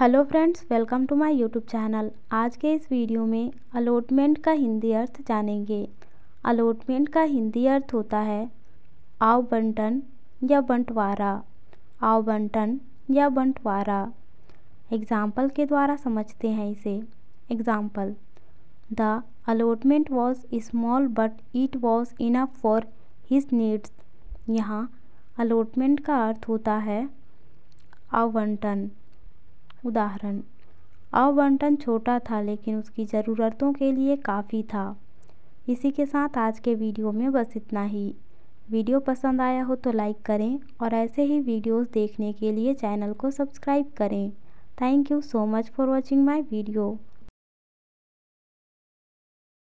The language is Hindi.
hello friends welcome to my YouTube channel आज के इस वीडियो में अलॉटमेंट का हिंदी अर्थ जानेंगे अलॉटमेंट का हिंदी अर्थ होता है आवबंटन या बंटवारा आवबंटन या बंटवारा एग्जाम्पल के द्वारा समझते हैं इसे example the allotment was small but it was enough for his needs यहाँ अलॉटमेंट का अर्थ होता है आवंटन उदाहरण आवंटन छोटा था लेकिन उसकी ज़रूरतों के लिए काफ़ी था इसी के साथ आज के वीडियो में बस इतना ही वीडियो पसंद आया हो तो लाइक करें और ऐसे ही वीडियोस देखने के लिए चैनल को सब्सक्राइब करें thank you so much for watching my video